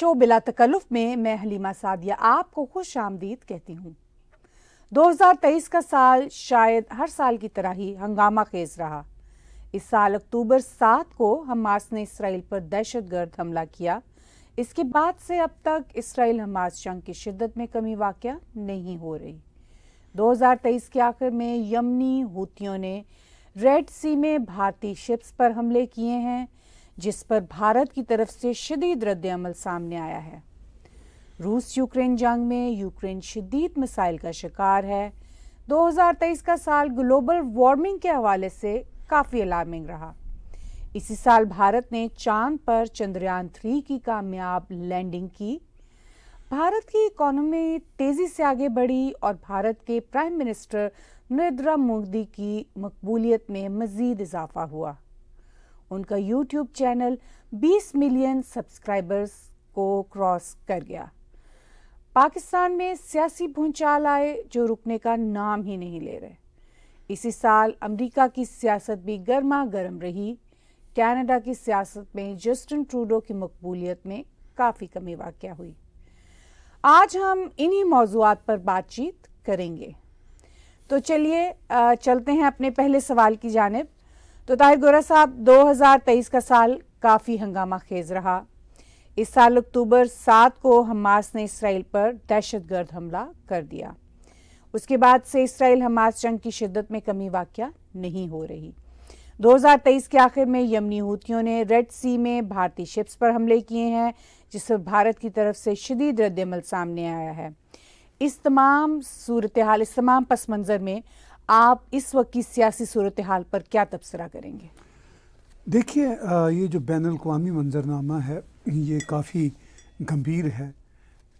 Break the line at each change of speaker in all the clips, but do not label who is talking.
Show बिला तकल्लुफ में मैं हलीमा सादिया आपको खुश आमदीद कहती हूँ 2023 का साल शायद हर साल की तरह ही हंगामा खेज रहा इस साल अक्टूबर 7 को हमास ने इसराइल पर दहशत गर्द हमला किया इसके बाद से अब तक इसराइल हमास जंग की शिद्दत में कमी वाक़ नहीं हो रही 2023 के आखिर में यमनी हूतियों ने रेड सी में भारतीय शिप्स पर हमले किए हैं जिस पर भारत की तरफ से शदीद रद्द अमल सामने आया है रूस यूक्रेन जंग में यूक्रेन शदीद मिसाइल का शिकार है 2023 का साल ग्लोबल वार्मिंग के हवाले से काफ़ी अलार्मिंग रहा इसी साल भारत ने चांद पर चंद्रयान थ्री की कामयाब लैंडिंग की भारत की इकोनॉमी तेज़ी से आगे बढ़ी और भारत के प्राइम मिनिस्टर नरेंद्र मोदी की मकबूलियत में मज़ीद इजाफा हुआ उनका यूट्यूब चैनल 20 मिलियन सब्सक्राइबर्स को क्रॉस कर गया पाकिस्तान में सियासी भूचाल आए जो रुकने का नाम ही नहीं ले रहे इसी साल अमेरिका की सियासत भी गर्मा गर्म रही कनाडा की सियासत में जस्टिन ट्रूडो की मकबूलियत में काफ़ी कमी वाक़ हुई आज हम इन्हीं मौजूद पर बातचीत करेंगे तो चलिए चलते हैं अपने पहले सवाल की जानब तो ताहिर गोरा साहब 2023 का साल काफ़ी हंगामा खेज रहा इस साल अक्टूबर 7 को हमास ने इसराइल पर दहशत गर्द हमला कर दिया उसके बाद से इसराइल हमास जंग की शिद्दत में कमी वाक़ नहीं हो रही 2023 के आखिर में यमनी हूतियों ने रेड सी में भारतीय शिप्स पर हमले किए हैं जिस पर भारत की तरफ से शदीद रद्दमल सामने आया है इस तमाम सूरत हाल इस तमाम पस मंज़र में आप इस वक्त की सियासी सूरत हाल पर क्या तबसरा करेंगे
देखिए ये जो बैन अवी मंजरनामा है ये काफ़ी गंभीर है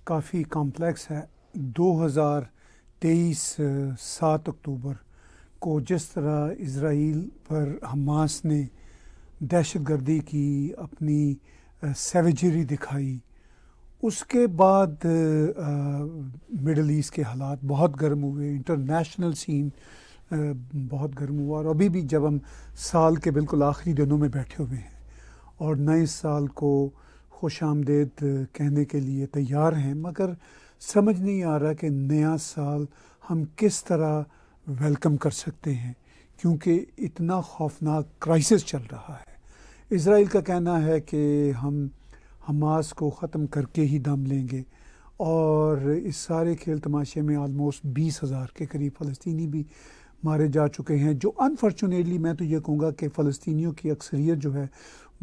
काफ़ी कॉम्प्लेक्स है 2023 सात अक्टूबर को जिस तरह इसराइल पर हमास ने दहशत गर्दी की अपनी सेवेजरी दिखाई उसके बाद मिडल ईस्ट के हालात बहुत गर्म हुए इंटरनेशनल सीन बहुत गर्म हुआ और अभी भी जब हम साल के बिल्कुल आखिरी दिनों में बैठे हुए हैं और नए साल को खुश आमदेद कहने के लिए तैयार हैं मगर समझ नहीं आ रहा कि नया साल हम किस तरह वेलकम कर सकते हैं क्योंकि इतना खौफनाक क्राइसिस चल रहा है इसराइल का कहना है कि हम हमास को ख़त्म करके ही दम लेंगे और इस सारे खेल तमाशे में आलमोस्ट बीस हज़ार के करीब फ़लस्तनी भी मारे जा चुके हैं जो अनफॉर्चुनेटली मैं तो ये कहूँगा कि फ़लस्तियों की अक्सरियत जो है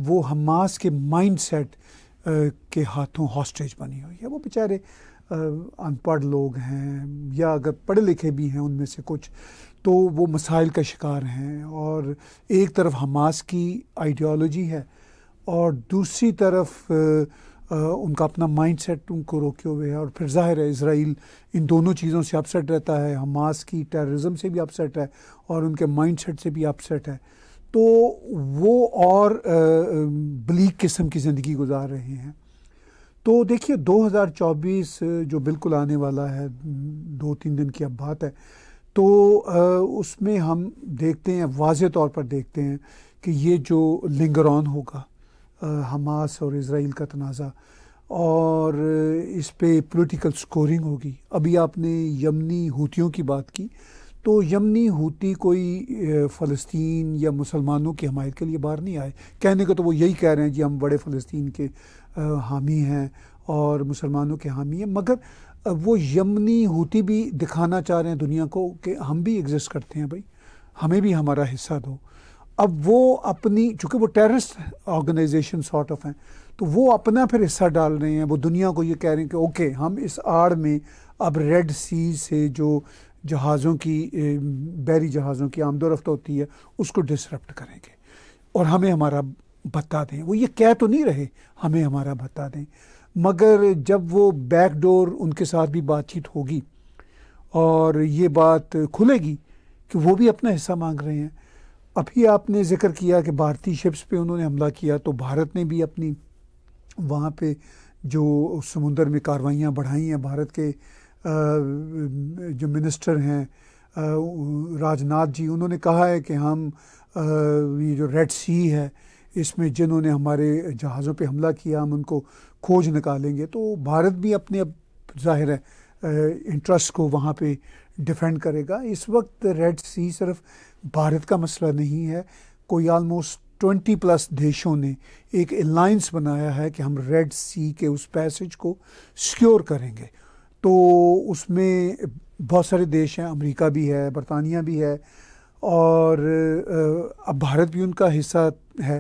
वो हमास के माइंड सेट के हाथों हॉस्टेज बनी हुई है वो बेचारे अनपढ़ लोग हैं या अगर पढ़े लिखे भी हैं उनमें से कुछ तो वो मसाइल का शिकार हैं और एक तरफ हमास की आइडियोलॉजी है और दूसरी तरफ उनका अपना माइंड सेट उनको रोके हुए है और फिर जाहिर है इसराइल इन दोनों चीज़ों से अपसेट रहता है हमास की टेररिज्म से भी अपसेट है और उनके माइंड सेट से भी अपसेट है तो वो और ब्लीक किस्म की ज़िंदगी गुजार रहे हैं तो देखिए 2024 जो बिल्कुल आने वाला है दो तीन दिन की अब बात है तो उसमें हम देखते हैं वाज तौर पर देखते हैं कि ये जो लिंगर ऑन होगा हमास और इसराइल का तनाज़ा और इस पर पोलिटिकल स्कोरिंग होगी अभी आपने यमनी हूतियों की बात की तो यमनी हूती कोई फ़लस्तीन या मुसलमानों की हमायत के लिए बाहर नहीं आए कहने को तो वो यही कह रहे हैं कि हम बड़े फ़लस्तीन के हामी हैं और मुसलमानों के हामी हैं मगर वो यमनी हूती भी दिखाना चाह रहे हैं दुनिया को कि हम भी एग्ज़िस्ट करते हैं भाई हमें भी हमारा हिस्सा दो अब वो अपनी चूँकि वो टेररिस्ट ऑर्गेनाइजेशन सॉर्ट ऑफ हैं तो वो अपना फिर हिस्सा डाल रहे हैं वो दुनिया को ये कह रहे हैं कि ओके हम इस आड़ में अब रेड सी से जो जहाज़ों की बैरी जहाज़ों की आमदोरफ्त होती है उसको डिसरप्ट करेंगे और हमें हमारा भत्ता दें वो ये कह तो नहीं रहे हमें हमारा भत्ता दें मगर जब वो बैकडोर उनके साथ भी बातचीत होगी और ये बात खुलेगी कि वो भी अपना हिस्सा मांग रहे हैं अभी आपने जिक्र किया कि भारतीय शिप्स पे उन्होंने हमला किया तो भारत ने भी अपनी वहाँ पे जो समुंदर में कार्रवाइयाँ बढ़ाई हैं भारत के जो मिनिस्टर हैं राजनाथ जी उन्होंने कहा है कि हम ये जो रेड सी है इसमें जिन्होंने हमारे जहाज़ों पे हमला किया हम उनको खोज निकालेंगे तो भारत भी अपने अब जाहिर है इंटरेस्ट को वहाँ पे डिफेंड करेगा इस वक्त रेड सी सिर्फ भारत का मसला नहीं है कोई आलमोस्ट ट्वेंटी प्लस देशों ने एक अलाइंस बनाया है कि हम रेड सी के उस पैसेज को सिक्योर करेंगे तो उसमें बहुत सारे देश हैं अमेरिका भी है बरतानिया भी है और अब भारत भी उनका हिस्सा है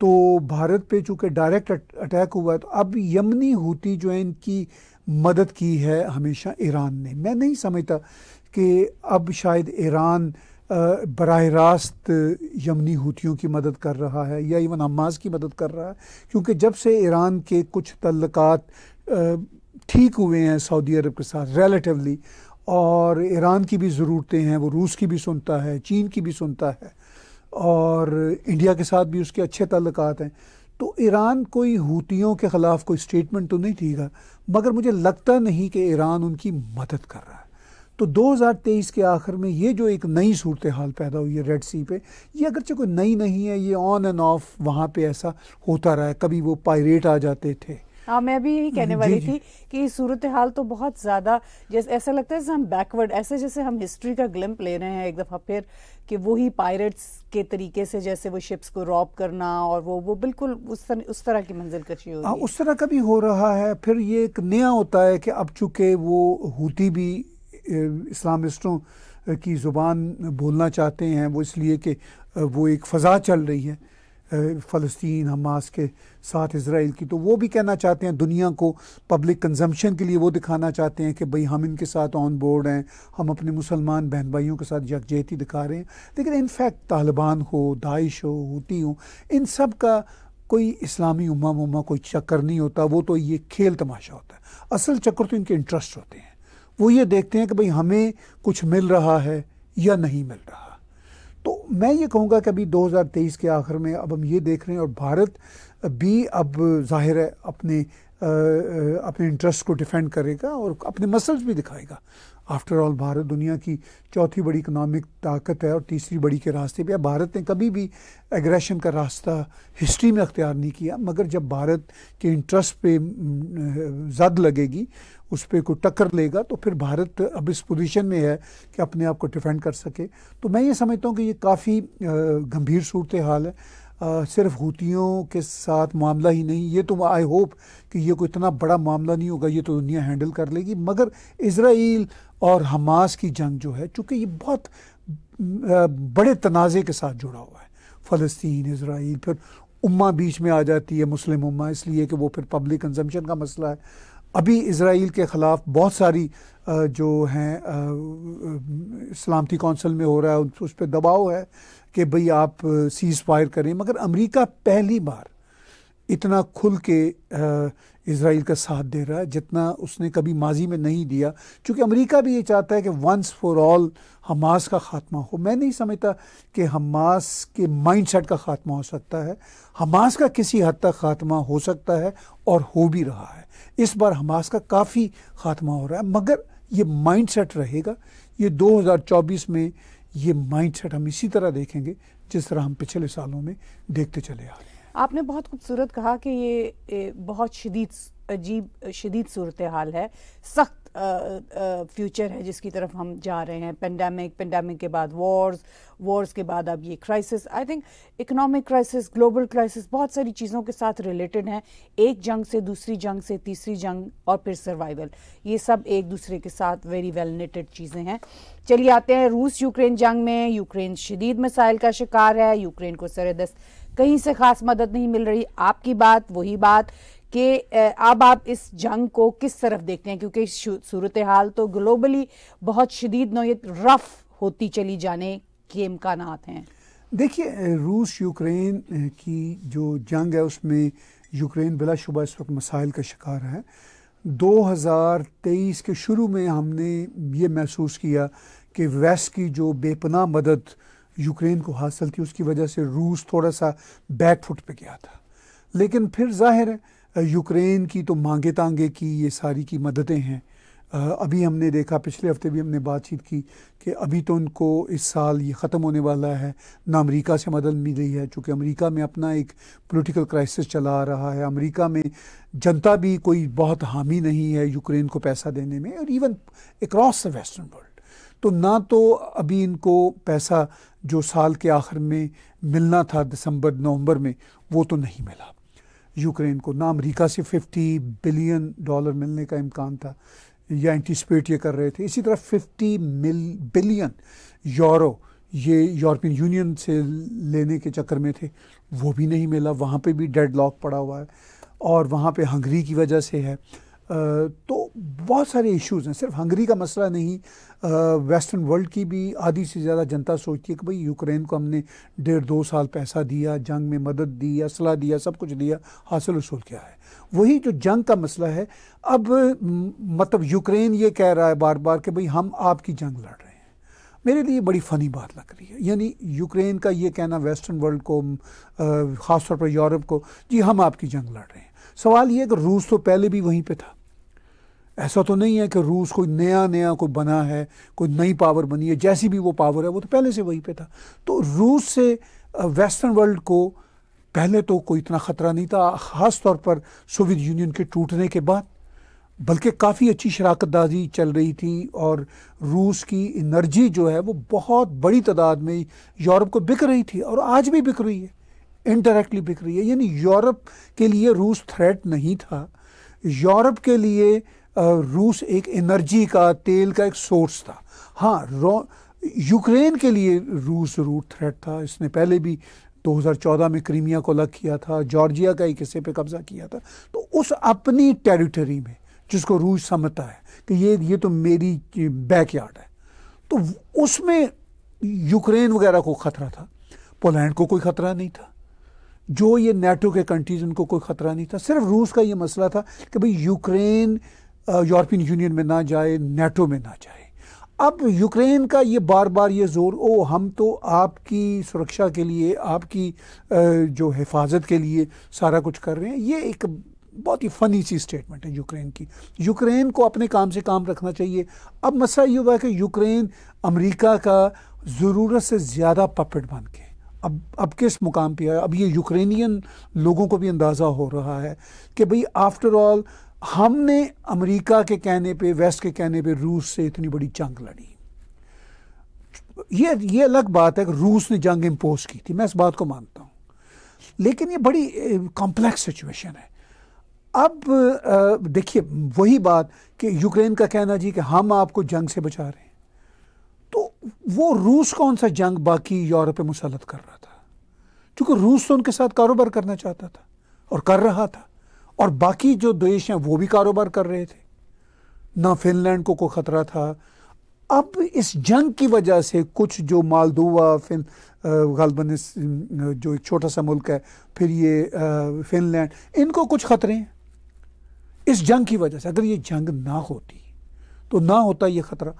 तो भारत पे चूँकि डायरेक्ट अटैक हुआ है तो अब यमनी होती जो है इनकी मदद की है हमेशा ईरान ने मैं नहीं समझता कि अब शायद ईरान बरह रास्त यमनी हूतियों की मदद कर रहा है या इवन हमास की मदद कर रहा है क्योंकि जब से ईरान के कुछ तल्लक ठीक हुए हैं सऊदी अरब के साथ रेलेटिवली और ईरान की भी ज़रूरतें हैं वो रूस की भी सुनता है चीन की भी सुनता है और इंडिया के साथ भी उसके अच्छे तल्लक हैं तो ईरान कोई हूतियों के ख़िलाफ़ कोई स्टेटमेंट तो नहीं देगा मगर मुझे लगता नहीं कि ईरान उनकी मदद कर रहा है तो 2023 के आखिर में ये जो एक नई सूरत हाल पैदा हुई है रेड सी पे ये अगरचे कोई नई नहीं है ये ऑन एंड ऑफ वहाँ पे ऐसा होता रहा है कभी वो पायरेट आ जाते थे
हाँ मैं भी यही कहने वाली थी कि सूरत हाल तो बहुत ज़्यादा जैसे ऐसा लगता है जैसे हम बैकवर्ड ऐसे जैसे हम हिस्ट्री का ग्लिम्प ले रहे हैं एक दफ़ा फिर कि वही पायरेट्स के तरीके से जैसे वो शिप्स को रॉब करना और वो वो बिल्कुल उस तरह उस तरह की मंजिल कशी हो हाँ, उस
तरह का भी हो रहा है फिर ये एक नया होता है कि अब चूंकि वो होती भी इस्लामिस्टों की ज़ुबान बोलना चाहते हैं वो इसलिए कि वो एक फ़ज़ा चल रही है फ़लस्तीन हमास के साथ इसराइल की तो वो भी कहना चाहते हैं दुनिया को पब्लिक कंजम्पशन के लिए वो दिखाना चाहते हैं कि भाई हम इनके साथ ऑन बोर्ड हैं हम अपने मुसलमान बहन भाइयों के साथ यकजहती दिखा रहे हैं लेकिन इनफैक्ट तालिबान हो दाइश हो होती हो इन सब का कोई इस्लामी उमा उमा कोई चक्कर नहीं होता वो तो ये खेल तमाशा होता है असल चक्कर तो इनके इंटरेस्ट होते हैं वो ये देखते हैं कि भाई हमें कुछ मिल रहा है या नहीं मिल रहा तो मैं ये कहूँगा कि अभी 2023 के आखिर में अब हम ये देख रहे हैं और भारत भी अब जाहिर है अपने अपने इंटरेस्ट को डिफेंड करेगा और अपने मसल्स भी दिखाएगा आफ्टर ऑल भारत दुनिया की चौथी बड़ी इकनॉमिक ताकत है और तीसरी बड़ी के रास्ते पर भारत ने कभी भी एग्रेशन का रास्ता हिस्ट्री में अख्तियार नहीं किया मगर जब भारत के इंटरेस्ट पे जद लगेगी उस पर कोई टक्कर लेगा तो फिर भारत अब इस पोजीशन में है कि अपने आप को डिफेंड कर सके तो मैं ये समझता हूँ कि ये काफ़ी गंभीर सूरत हाल है आ, सिर्फ हूतियों के साथ मामला ही नहीं ये तो आई होप कि ये कोई इतना बड़ा मामला नहीं होगा ये तो दुनिया हैंडल कर लेगी मगर इसराइल और हमास की जंग जो है चूँकि ये बहुत बड़े तनाज़े के साथ जुड़ा हुआ है फ़लस्तीन इसराइल फिर उम्मा बीच में आ जाती है मुस्लिम उम्मा इसलिए कि वो फिर पब्लिक कंजम्पशन का मसला है अभी इसराइल के ख़िलाफ़ बहुत सारी जो हैं सलामती कौंसिल में हो रहा है उस पर दबाव है कि भई आप सीज़ फायर करें मगर अमेरिका पहली बार इतना खुल के इसराइल का साथ दे रहा है जितना उसने कभी माजी में नहीं दिया क्योंकि अमेरिका भी ये चाहता है कि वंस फॉर ऑल हमास का खात्मा हो मैं नहीं समझता कि हमास के माइंडसेट का खात्मा हो सकता है हमास का किसी हद तक खात्मा हो सकता है और हो भी रहा है इस बार हमास का काफ़ी खात्मा हो रहा है मगर ये माइंडसेट रहेगा ये 2024 में ये माइंडसेट हम इसी तरह देखेंगे जिस तरह हम पिछले सालों में देखते चले आ रहे हैं
आपने बहुत खूबसूरत कहा कि ये बहुत शदीद अजीब शदीद सूरत हाल है सख्त फ्यूचर है जिसकी तरफ हम जा रहे हैं पेंडेमिक पेंडेमिक के बाद वॉर्स वॉर्स के बाद अब ये crisis I think economic crisis global crisis बहुत सारी चीज़ों के साथ रिलेटेड हैं एक जंग से दूसरी जंग से तीसरी जंग और फिर सर्वाइवल ये सब एक दूसरे के साथ वेरी वेल नेटेड चीज़ें हैं चलिए आते हैं रूस यूक्रेन जंग में यूक्रेन शदीद मिसाइल का शिकार है यूक्रेन को सरदस्त कहीं से खास मदद नहीं मिल रही आपकी बात वही बात कि अब आप इस जंग को किस तरफ देखते हैं क्योंकि सूरत हाल तो ग्लोबली बहुत शदीद नोयत रफ होती चली जाने के इम्कान हैं
देखिए रूस यूक्रेन की जो जंग है उसमें यूक्रेन बिलाशुबा इस वक्त मसाइल का शिकार है 2023 के शुरू में हमने ये महसूस किया कि वेस्ट की जो बेपनाह मदद यूक्रेन को हासिल थी उसकी वजह से रूस थोड़ा सा बैक फुट पे गया था लेकिन फिर जाहिर है यूक्रेन की तो मांगे तांगे की ये सारी की मददें हैं अभी हमने देखा पिछले हफ्ते भी हमने बातचीत की कि अभी तो उनको इस साल ये ख़त्म होने वाला है ना अमेरिका से मदद मिल रही है चूँकि अमेरिका में अपना एक पॉलिटिकल क्राइसिस चला आ रहा है अमेरिका में जनता भी कोई बहुत हामी नहीं है यूक्रेन को पैसा देने में और even across the western world तो ना तो अभी इनको पैसा जो साल के आखिर में मिलना था दिसंबर नवंबर में वो तो नहीं मिला यूक्रेन को ना अमरीका से 50 बिलियन डॉलर मिलने का इम्कान था या एंटिसपेट ये कर रहे थे इसी तरह 50 मिल बिलियन यूरो ये यूरोपियन यूनियन से लेने के चक्कर में थे वो भी नहीं मिला वहाँ पे भी डेड लॉक पड़ा हुआ है और वहाँ पे हंगरी की वजह से है तो बहुत सारे इश्यूज़ हैं सिर्फ हंगरी का मसला नहीं वेस्टर्न वर्ल्ड की भी आधी से ज़्यादा जनता सोचती है कि भाई यूक्रेन को हमने डेढ़ दो साल पैसा दिया जंग में मदद दी असला दिया सब कुछ दिया हासिल रसूल क्या है वही जो जंग का मसला है अब मतलब यूक्रेन ये कह रहा है बार बार कि भाई हम आपकी जंग लड़ रहे हैं मेरे लिए बड़ी फ़नी बात लग रही है यानी यूक्रेन का ये कहना वेस्टर्न वर्ल्ड को ख़ासतौर पर यूरोप को जी हम आपकी जंग लड़ रहे हैं सवाल ये है कि रूस तो पहले भी वहीं पे था ऐसा तो नहीं है कि रूस कोई नया नया कोई बना है कोई नई पावर बनी है जैसी भी वो पावर है वो तो पहले से वहीं पे था तो रूस से वेस्टर्न वर्ल्ड को पहले तो कोई इतना ख़तरा नहीं था ख़ास तौर पर सोवियत यूनियन के टूटने के बाद बल्कि काफ़ी अच्छी दाजी चल रही थी और रूस की इनर्जी जो है वो बहुत बड़ी तादाद में यूरोप को बिक रही थी और आज भी बिक रही है इनडायरेक्टली बिक रही है यानी यूरोप के लिए रूस थ्रेट नहीं था यूरोप के लिए रूस एक एनर्जी का तेल का एक सोर्स था हाँ यूक्रेन के लिए रूस जरूर थ्रेट था इसने पहले भी 2014 में क्रीमिया को अलग किया था जॉर्जिया का एक हिस्से पे कब्जा किया था तो उस अपनी टेरिटरी में जिसको रूस समझता है कि ये ये तो मेरी बैकयार्ड है तो उसमें यूक्रेन वगैरह को खतरा था पोलैंड को कोई खतरा नहीं था जो ये नेटो के कंट्रीज उनको कोई खतरा नहीं था सिर्फ रूस का ये मसला था कि भाई यूक्रेन यूरोपियन यूनियन में ना जाए नेटो में ना जाए अब यूक्रेन का ये बार बार ये जोर ओ हम तो आपकी सुरक्षा के लिए आपकी जो हिफाजत के लिए सारा कुछ कर रहे हैं ये एक बहुत ही फनी सी स्टेटमेंट है यूक्रेन की यूक्रेन को अपने काम से काम रखना चाहिए अब मसला ये हुआ कि यूक्रेन अमेरिका का ज़रूरत से ज़्यादा पपेट बन के अब अब किस मुकाम पे है अब ये यूक्रेनियन लोगों को भी अंदाज़ा हो रहा है कि भाई आफ्टर ऑल हमने अमेरिका के कहने पे वेस्ट के कहने पे रूस से इतनी बड़ी जंग लड़ी ये ये अलग बात है कि रूस ने जंग इम्पोज की थी मैं इस बात को मानता हूँ लेकिन ये बड़ी कॉम्प्लेक्स सिचुएशन है अब देखिए वही बात कि यूक्रेन का कहना जी कि हम आपको जंग से बचा रहे हैं तो वो रूस कौन सा जंग बाकी यूरोप मुसलत कर रहा था क्योंकि रूस तो उनके साथ कारोबार करना चाहता था और कर रहा था और बाकी जो देश हैं वो भी कारोबार कर रहे थे ना फिनलैंड को कोई ख़तरा था अब इस जंग की वजह से कुछ जो मालदोवा फिन गलबन जो एक छोटा सा मुल्क है फिर ये फिनलैंड इनको कुछ ख़तरे हैं इस जंग की वजह से अगर ये जंग ना होती तो ना होता ये ख़तरा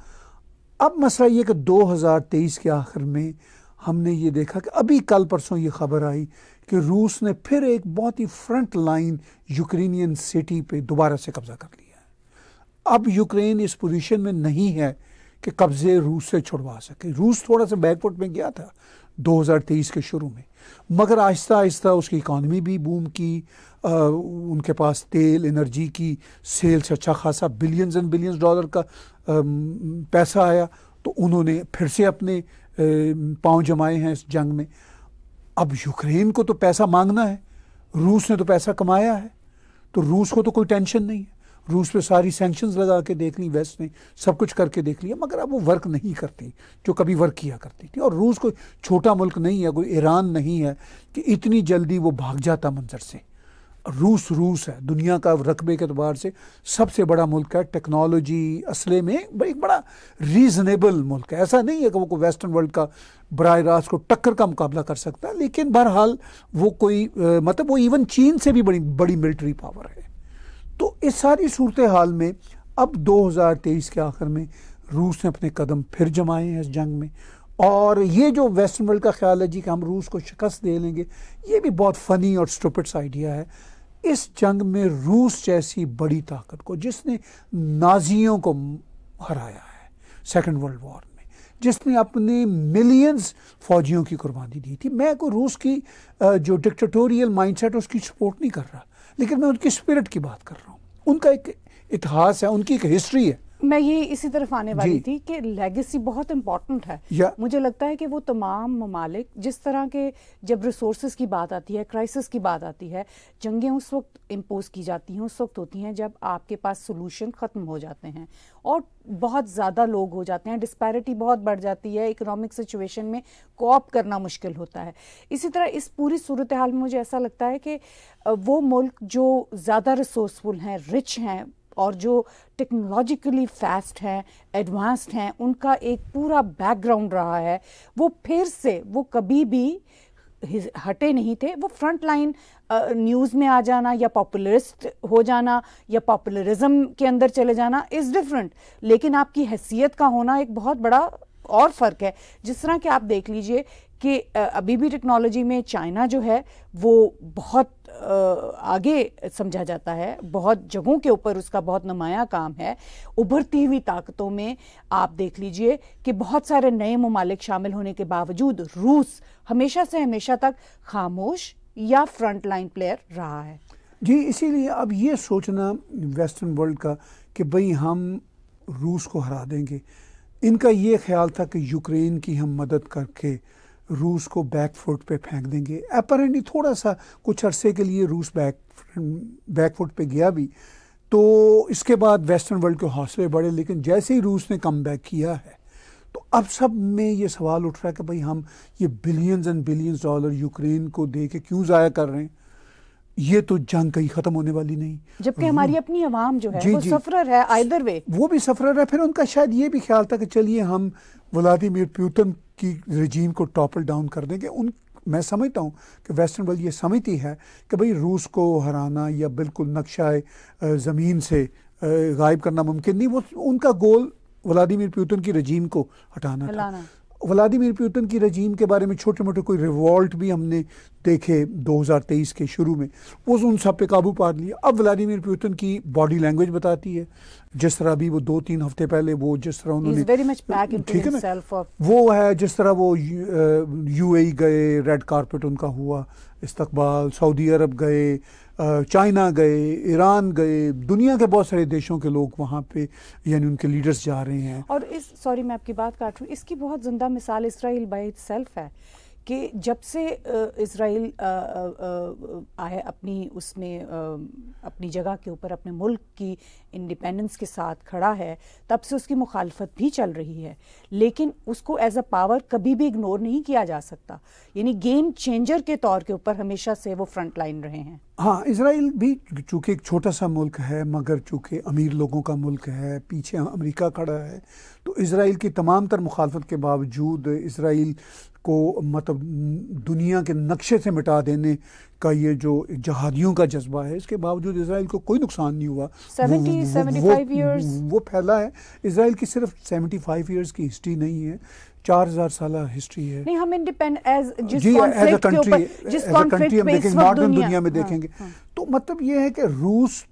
अब मसला ये कि 2023 के आखिर में हमने ये देखा कि अभी कल परसों ये खबर आई कि रूस ने फिर एक बहुत ही फ्रंट लाइन यूक्रेनियन सिटी पे दोबारा से कब्जा कर लिया है अब यूक्रेन इस पोजीशन में नहीं है कि कब्जे रूस से छुड़वा सके रूस थोड़ा सा बैकवर्ड में गया था 2023 के शुरू में मगर आहिस्ता आहिस्ता उसकी इकानमी भी बूम की आ, उनके पास तेल एनर्जी की सेल्स से अच्छा खासा बिलियंस एंड बिलियंस डॉलर का आ, पैसा आया तो उन्होंने फिर से अपने पाँव जमाए हैं इस जंग में अब यूक्रेन को तो पैसा मांगना है रूस ने तो पैसा कमाया है तो रूस को तो कोई टेंशन नहीं है रूस पे सारी सेंक्शंस लगा के देख ली वेस्ट ने सब कुछ करके देख लिया मगर अब वो वर्क नहीं करती जो कभी वर्क किया करती थी और रूस कोई छोटा मुल्क नहीं है कोई ईरान नहीं है कि इतनी जल्दी वो भाग जाता मंजर से रूस रूस है दुनिया का रकबे के अतबार से सबसे बड़ा मुल्क है टेक्नोलॉजी असले में एक बड़ा रीज़नेबल मुल्क है ऐसा नहीं है कि वो वेस्टर्न वर्ल्ड का बर रास्त को टक्कर का मुकाबला कर सकता है लेकिन बहरहाल वो कोई मतलब वो इवन चीन से भी बड़ी बड़ी मिलिट्री पावर है तो इस सारी सूरत हाल में अब 2023 के आखिर में रूस ने अपने कदम फिर जमाए हैं इस जंग में और ये जो वेस्टर्न वर्ल्ड का ख्याल है जी कि हम रूस को शिकस्त दे लेंगे ये भी बहुत फ़नी और स्टूपिट्स आइडिया है इस जंग में रूस जैसी बड़ी ताकत को जिसने नाजियों को हराया है सेकेंड वर्ल्ड वॉर में जिसने अपने मिलियंस फौजियों की कुर्बानी दी थी मैं को रूस की जो माइंड माइंडसेट उसकी सपोर्ट नहीं कर रहा लेकिन मैं उनकी स्पिरिट की बात कर रहा हूँ उनका एक इतिहास है उनकी एक हिस्ट्री है
मैं ये इसी तरफ आने वाली थी कि लेगेसी बहुत इम्पॉर्टेंट है मुझे लगता है कि वो तमाम ममालिक जिस तरह के जब रिसोर्स की बात आती है क्राइसिस की बात आती है जंगें उस वक्त इम्पोज की जाती हैं उस वक्त होती हैं जब आपके पास सोलूशन ख़त्म हो जाते हैं और बहुत ज़्यादा लोग हो जाते हैं डिस्पैरिटी बहुत बढ़ जाती है इकोनॉमिक सिचुएशन में कॉप करना मुश्किल होता है इसी तरह इस पूरी सूरत हाल में मुझे ऐसा लगता है कि वो मुल्क जो ज़्यादा रिसोर्सफुल हैं रिच हैं और जो टेक्नोलॉजिकली फास्ट हैं एडवांस्ड हैं उनका एक पूरा बैकग्राउंड रहा है वो फिर से वो कभी भी हटे नहीं थे वो फ्रंट लाइन न्यूज़ में आ जाना या पॉपुलरिस्ट हो जाना या पॉपुलरिज्म के अंदर चले जाना इज़ डिफरेंट लेकिन आपकी हैसियत का होना एक बहुत बड़ा और फ़र्क है जिस तरह कि आप देख लीजिए कि अभी भी टेक्नोलॉजी में चाइना जो है वो बहुत आगे समझा जाता है बहुत जगहों के ऊपर उसका बहुत नमाया काम है उभरती हुई ताकतों में आप देख लीजिए कि बहुत सारे नए ममालिक शामिल होने के बावजूद रूस हमेशा से हमेशा तक खामोश या फ्रंट लाइन प्लेयर रहा है जी
इसीलिए अब ये सोचना वेस्टर्न वर्ल्ड का कि भाई हम रूस को हरा देंगे इनका ये ख्याल था कि यूक्रेन की हम मदद करके रूस को बैक फुट पर फेंक देंगे अपरेंटली थोड़ा सा कुछ अरसे के लिए रूस बैक बैक फुट पर गया भी तो इसके बाद वेस्टर्न वर्ल्ड के हौसले बढ़े लेकिन जैसे ही रूस ने कम बैक किया है तो अब सब में ये सवाल उठ रहा है कि भाई हम ये billions and billions dollar Ukraine को दे के क्यों ज़ाया कर रहे हैं ये तो जंग कहीं खत्म होने वाली नहीं
जबकि हमारी अपनी आवाम जो है जी, वो जी, सफरर है आइदर वे वो भी सफरर है फिर उनका
शायद ये भी ख्याल था कि चलिए हम व्लादिमीर प्यूतन की रजीम को टॉपल डाउन कर देंगे उन मैं समझता हूँ कि वेस्टर्न वर्ल्ड ये समझती है कि भाई रूस को हराना या बिल्कुल नक्शा ज़मीन से गायब करना मुमकिन नहीं वो उनका गोल व्लादिमीर प्यूतन की रजीम को हटाना था व्लादिमीर पुतिन की रजीम के बारे में छोटे मोटे कोई रिवॉल्ट भी हमने देखे 2023 के शुरू में वो उन सब पे काबू पा लिया अब व्लादिमीर पुतिन की बॉडी लैंग्वेज बताती है जिस तरह अभी वो दो तीन हफ्ते पहले वो जिस तरह उन्होंने
ठीक है
वो है जिस तरह वो यूएई गए रेड कारपेट उनका हुआ इस्तकबाल सऊदी अरब गए चाइना गए ईरान गए दुनिया के बहुत सारे देशों के लोग वहाँ पे यानी उनके लीडर्स जा रहे हैं
और इस सॉरी मैं आपकी बात काट रही हूँ इसकी बहुत जिंदा मिसाल इसराइल बाई सेल्फ है कि जब से इसराइल आए अपनी उसमें अपनी जगह के ऊपर अपने मुल्क की इंडिपेंडेंस के साथ खड़ा है तब से उसकी मुखालफत भी चल रही है लेकिन उसको एज अ पावर कभी भी इग्नोर नहीं किया जा सकता यानी गेम चेंजर के तौर के ऊपर हमेशा से वो फ्रंट लाइन रहे हैं
हाँ इसराइल भी चूँकि एक छोटा सा मुल्क है मगर चूँकि अमीर लोगों का मुल्क है पीछे अमेरिका खड़ा है तो इसराइल की तमाम तर मुखालफत के बावजूद इसराइल को मतलब दुनिया के नक्शे से मिटा देने का ये जो जहादियों का जज्बा है इसके बावजूद इसराइल को कोई नुकसान नहीं हुआ 70, वो, वो, वो, वो फैला है इसराइल की सिर्फ 75 इयर्स की हिस्ट्री नहीं है चार हजार साल हिस्ट्री है नहीं
हम इंडिपेंड एज जी एज कंट्री जिस कंट्री हम देखेंगे मॉडर्न दुनिया में हाँ, देखेंगे हाँ। तो मतलब ये
है कि रूस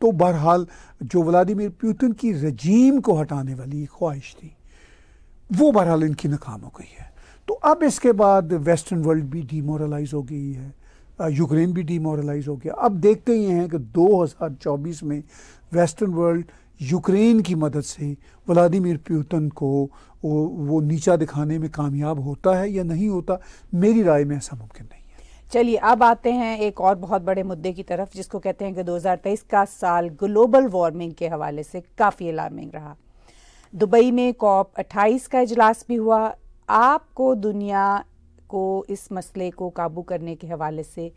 तो बहरहाल जो व्लादिमिर पुतिन की रजीम को हटाने वाली ख्वाहिश थी वो बहरहाल इनकी नाकाम हो गई है तो अब इसके बाद वेस्टर्न वर्ल्ड भी डीमोरलाइज हो गई है यूक्रेन भी डीमोरलाइज हो गया अब देखते ही हैं कि 2024 में वेस्टर्न वर्ल्ड यूक्रेन की मदद से व्लादिमिर प्यूतन को वो, वो नीचा दिखाने में कामयाब होता है या नहीं होता मेरी राय में ऐसा मुमकिन नहीं
चलिए अब आते हैं एक और बहुत बड़े मुद्दे की तरफ जिसको कहते हैं कि 2023 का साल ग्लोबल वार्मिंग के हवाले से काफ़ी अलार्मिंग रहा दुबई में कॉप 28 का इजलास भी हुआ आपको दुनिया को इस मसले को काबू करने के हवाले से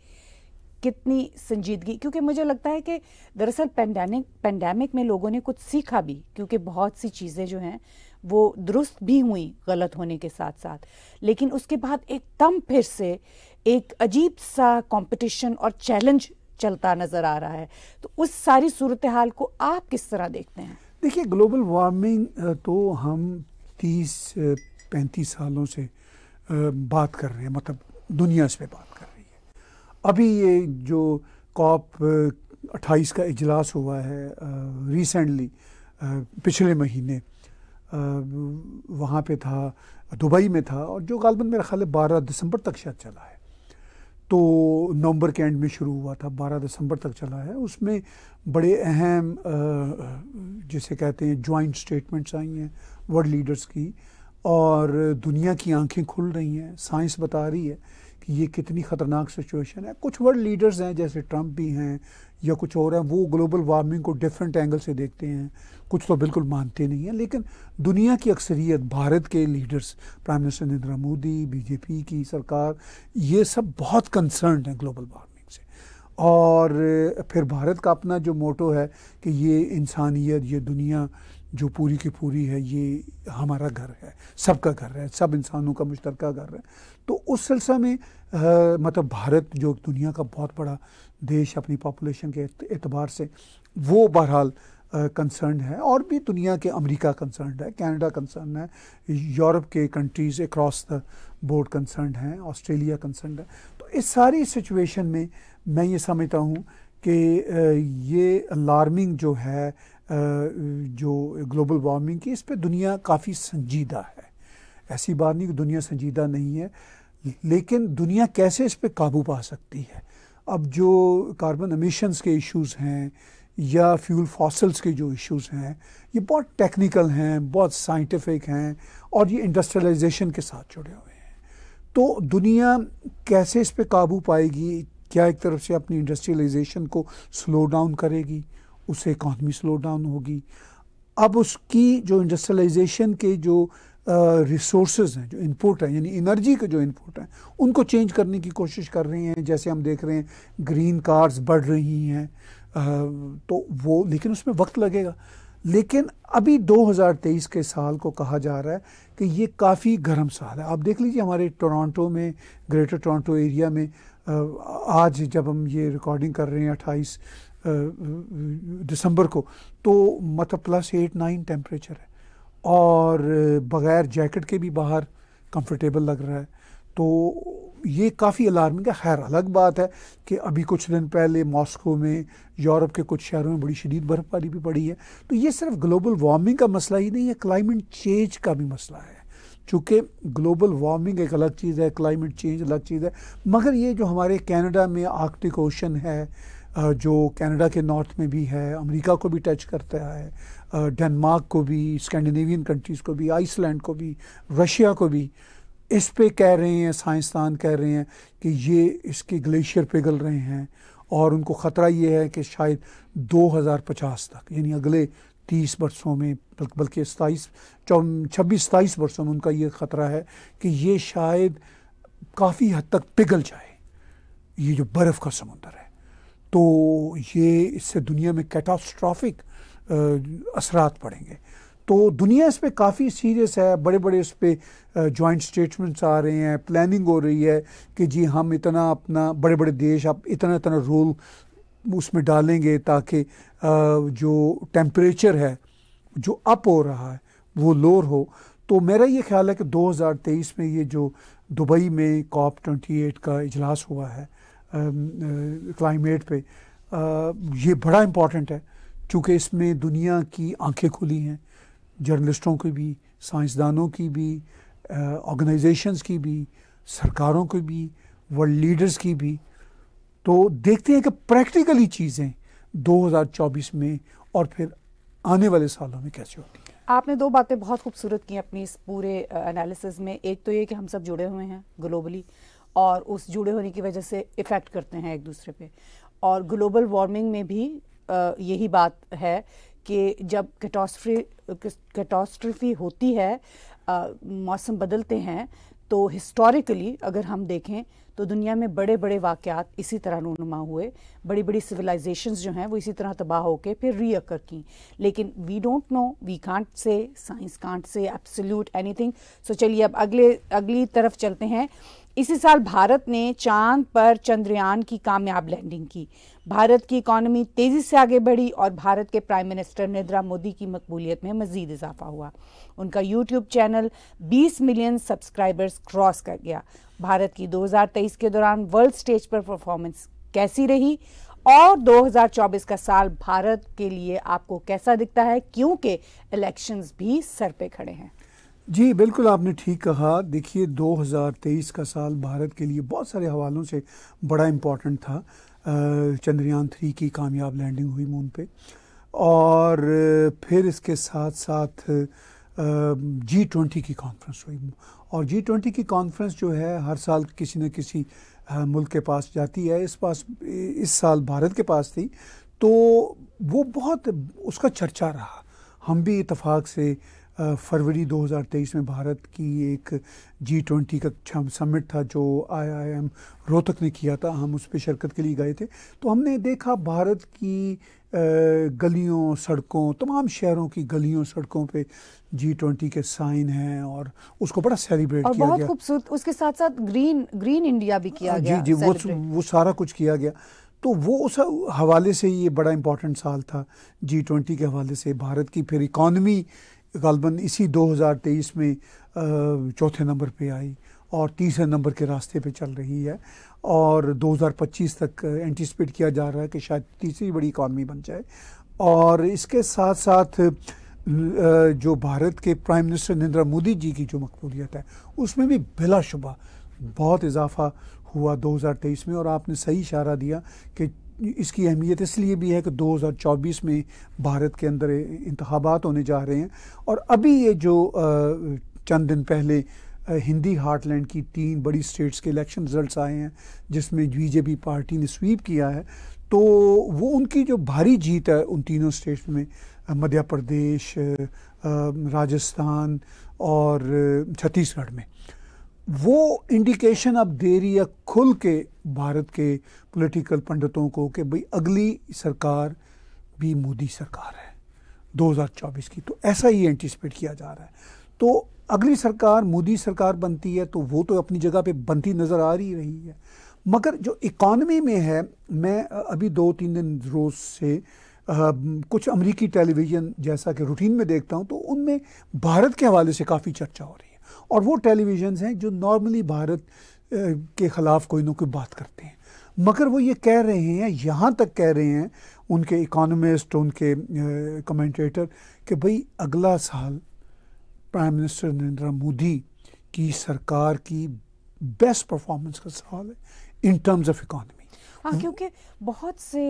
कितनी संजीदगी क्योंकि मुझे लगता है कि दरअसल पेंडेमिक पेंडेमिक में लोगों ने कुछ सीखा भी क्योंकि बहुत सी चीज़ें जो हैं वो दुरुस्त भी हुई गलत होने के साथ साथ लेकिन उसके बाद एकदम फिर से एक अजीब सा कंपटीशन और चैलेंज चलता नज़र आ रहा है तो उस सारी सूरत हाल को आप किस तरह देखते हैं
देखिए ग्लोबल वार्मिंग तो हम तीस पैंतीस सालों से बात कर रहे हैं मतलब दुनिया इस पर बात कर रही है अभी ये जो कॉप अट्ठाईस का इजलास हुआ है रिसेंटली पिछले महीने वहाँ पे था दुबई में था और जो गालबन मेरा ख्याल है बारह दिसंबर तक शायद चला है तो नवंबर के एंड में शुरू हुआ था बारह दिसंबर तक चला है उसमें बड़े अहम जिसे कहते हैं जॉइंट स्टेटमेंट्स आई हैं वर्ल्ड लीडर्स की और दुनिया की आंखें खुल रही हैं साइंस बता रही है कि ये कितनी ख़तरनाक सिचुएशन है कुछ वर्ल्ड लीडर्स हैं जैसे ट्रंप भी हैं या कुछ और हैं वो ग्लोबल वार्मिंग को डिफरेंट एंगल से देखते हैं कुछ तो बिल्कुल मानते नहीं हैं लेकिन दुनिया की अक्सरियत भारत के leaders prime minister Narendra Modi BJP की सरकार ये सब बहुत कंसर्न हैं ग्लोबल वार्मिंग से और फिर भारत का अपना जो मोटो है कि ये इंसानियत ये दुनिया जो पूरी की पूरी है ये हमारा घर है सबका घर है सब इंसानों का मुश्तर घर है तो उस सिलसिला में आ, मतलब भारत जो दुनिया का बहुत बड़ा देश अपनी पॉपुलेशन के एतबार से वो बहरहाल कंसर्न है और भी दुनिया के अमेरिका कंसर्न है कनाडा कंसर्न है यूरोप के countries across the board concern हैं ऑस्ट्रेलिया कंसर्न है तो इस सारी सिचुएशन में मैं ये समझता हूँ कि ये अलार्मिंग जो है जो ग्लोबल वार्मिंग की इस पर दुनिया काफ़ी संजीदा है ऐसी बात नहीं कि दुनिया संजीदा नहीं है लेकिन दुनिया कैसे इस पर काबू पा सकती है अब जो कार्बन अमिशंस के इश्यूज हैं या फ्यूल फॉसल्स के जो इश्यूज हैं ये बहुत टेक्निकल हैं बहुत साइंटिफिक हैं और ये इंडस्ट्रियलाइजेशन के साथ जुड़े हुए हैं तो दुनिया कैसे इस पर काबू पाएगी क्या एक तरफ से अपनी इंडस्ट्रियलाइजेशन को स्लो डाउन करेगी उससे इकॉनमी स्लो डाउन होगी अब उसकी जो इंडस्ट्रलाइजेशन के जो रिसोर्स uh, हैं जो इनपुट हैं यानी एनर्जी के जो इनपुट हैं उनको चेंज करने की कोशिश कर रहे हैं जैसे हम देख रहे हैं ग्रीन कार्स बढ़ रही हैं uh, तो वो लेकिन उसमें वक्त लगेगा लेकिन अभी 2023 के साल को कहा जा रहा है कि ये काफ़ी गर्म साल है आप देख लीजिए हमारे टोरंटो में ग्रेटर टोरंटो एरिया में आज जब हम ये रिकॉर्डिंग कर रहे हैं अट्ठाईस दिसंबर को तो मतलब प्लस एट नाइन टेम्परेचर है और बग़ैर जैकेट के भी बाहर कंफर्टेबल लग रहा है तो ये काफ़ी अलार्मिंग है खैर अलग बात है कि अभी कुछ दिन पहले मॉस्को में यूरोप के कुछ शहरों में बड़ी शदीद बर्फ़बारी भी पड़ी है तो ये सिर्फ ग्लोबल वार्मिंग का मसला ही नहीं है क्लाइमेट चेंज का भी मसला है चूँकि ग्लोबल वार्मिंग एक अलग चीज़ है क्लाइमेट चेंज अलग चीज़ है मगर ये जो हमारे कैनेडा में आर्कटिक ओशन है जो कनाडा के नॉर्थ में भी है अमेरिका को भी टच करता है डेनमार्क को भी स्कैंडिनेवियन कंट्रीज़ को भी आइसलैंड को भी रशिया को भी इस पे कह रहे हैं साइंसदान कह रहे हैं कि ये इसके ग्लेशियर पिघल रहे हैं और उनको ख़तरा ये है कि शायद 2050 तक यानी अगले तीस वर्षों में बल्कि सताईस छब्बीस सताईस वर्षों में उनका ये ख़तरा है कि ये शायद काफ़ी हद तक पिघल जाए ये जो बर्फ़ का समुंदर है तो ये इससे दुनिया में कैटास्ट्राफिक असरात पड़ेंगे तो दुनिया इस पर काफ़ी सीरियस है बड़े बड़े इस पर जॉइंट स्टेटमेंट्स आ रहे हैं प्लानिंग हो रही है कि जी हम इतना अपना बड़े बड़े देश आप इतना इतना रोल उसमें डालेंगे ताकि जो टेम्परेचर है जो अप हो रहा है वो लोअर हो तो मेरा ये ख्याल है कि 2023 में ये जो दुबई में कॉप 28 का इजलास हुआ है क्लाइमेट पे ये बड़ा इम्पॉर्टेंट है चूँकि इसमें दुनिया की आंखें खुली हैं जर्नलिस्टों की भी साइंसदानों की भी ऑर्गेनाइजेशंस की भी सरकारों की भी वर्ल्ड लीडर्स की भी तो देखते हैं कि प्रैक्टिकली चीज़ें 2024 में और फिर आने वाले सालों में कैसे होती
हैं आपने दो बातें बहुत खूबसूरत की अपनी इस पूरे एनालिसिस में एक तो ये कि हम सब जुड़े हुए हैं ग्लोबली और उस जुड़े होने की वजह से इफ़ेक्ट करते हैं एक दूसरे पे और ग्लोबल वार्मिंग में भी यही बात है कि जब कैटोस्ट्री कैटोस्ट्रफी होती है मौसम बदलते हैं तो हिस्टोरिकली अगर हम देखें तो दुनिया में बड़े बड़े वाक़ात इसी तरह रूनुमा हुए बड़ी बड़ी सिविलाइजेशंस जो हैं वो इसी तरह तबाह होकर फिर रीअकर की लेकिन we don't know we can't say science can't say absolute anything so चलिए अब अगले अगली तरफ चलते हैं इसी साल भारत ने चांद पर चंद्रयान की कामयाब लैंडिंग की भारत की इकोनॉमी तेज़ी से आगे बढ़ी और भारत के प्राइम मिनिस्टर नरेंद्र मोदी की मकबूलियत में मजीद इजाफा हुआ उनका YouTube channel 20 million subscribers cross कर गया भारत की 2023 के दौरान वर्ल्ड स्टेज पर परफॉर्मेंस कैसी रही और 2024 का साल भारत के लिए आपको कैसा दिखता है क्योंकि इलेक्शंस भी सर पे खड़े हैं
जी बिल्कुल आपने ठीक कहा देखिए 2023 का साल भारत के लिए बहुत सारे हवालों से बड़ा इम्पॉर्टेंट था चंद्रयान थ्री की कामयाब लैंडिंग हुई मून पे और फिर इसके साथ साथ जी ट्वेंटी की कॉन्फ्रेंस हुई और जी ट्वेंटी की कॉन्फ्रेंस जो है हर साल किसी न किसी मुल्क के पास जाती है इस पास इस साल भारत के पास थी तो वो बहुत उसका चर्चा रहा हम भी इतफाक़ से फरवरी 2023 में भारत की एक जी ट्वेंटी का छम समिट था जो आई आई एम रोहतक ने किया था हम उस पर शिरकत के लिए गए थे तो हमने देखा भारत की गलियों सड़कों तमाम शहरों की गलियों सड़कों पे जी ट्वेंटी के साइन हैं और उसको बड़ा सेलिब्रेट किया बहुत गया
खूबसूरत उसके साथ साथ ग्रीन ग्रीन इंडिया भी किया जी, गया जी जी वो
वो सारा कुछ किया गया तो वो उस हवाले से ये बड़ा इम्पोर्टेंट साल था जी ट्वेंटी के हवाले से भारत की फिर इकॉनमी गलबन इसी 2023 में चौथे नंबर पे आई और तीसरे नंबर के रास्ते पे चल रही है और 2025 तक एंटिसपेट किया जा रहा है कि शायद तीसरी बड़ी इकानमी बन जाए और इसके साथ साथ जो भारत के प्राइम मिनिस्टर नरेंद्र मोदी जी की जो मकबूलियत है उसमें भी बिलाशुबा बहुत इजाफा हुआ 2023 में और आपने सही इशारा दिया कि इसकी अहमियत इसलिए भी है कि 2024 में भारत के अंदर इंतबात होने जा रहे हैं और अभी ये जो चंद दिन पहले हिंदी हार्टलैंड की तीन बड़ी स्टेट्स के इलेक्शन रिजल्ट्स आए हैं जिसमें बीजेपी पार्टी ने स्वीप किया है तो वो उनकी जो भारी जीत है उन तीनों स्टेट्स में मध्य प्रदेश राजस्थान और छत्तीसगढ़ में वो इंडिकेशन अब दे रही है खुल के भारत के पॉलिटिकल पंडितों को कि भाई अगली सरकार भी मोदी सरकार है 2024 की तो ऐसा ही एंटिसिपेट किया जा रहा है तो अगली सरकार मोदी सरकार बनती है तो वो तो अपनी जगह पे बनती नज़र आ रही रही है मगर जो इकॉनमी में है मैं अभी दो तीन दिन रोज़ से आ, कुछ अमेरिकी टेलीविज़न जैसा कि रूटीन में देखता हूँ तो उनमें भारत के हवाले से काफ़ी चर्चा हो रही है और वो टेलीविज़न्स हैं जो नॉर्मली भारत के ख़िलाफ़ कोई ना कोई बात करते हैं मगर वो ये कह रहे हैं यहाँ तक कह रहे हैं उनके इकोनॉमिस्ट उनके कमेंटेटर कि भाई अगला साल प्राइम मिनिस्टर नरेंद्र मोदी की सरकार की बेस्ट परफॉर्मेंस का सवाल है इन टर्म्स ऑफ इकॉनमी
हाँ क्योंकि बहुत से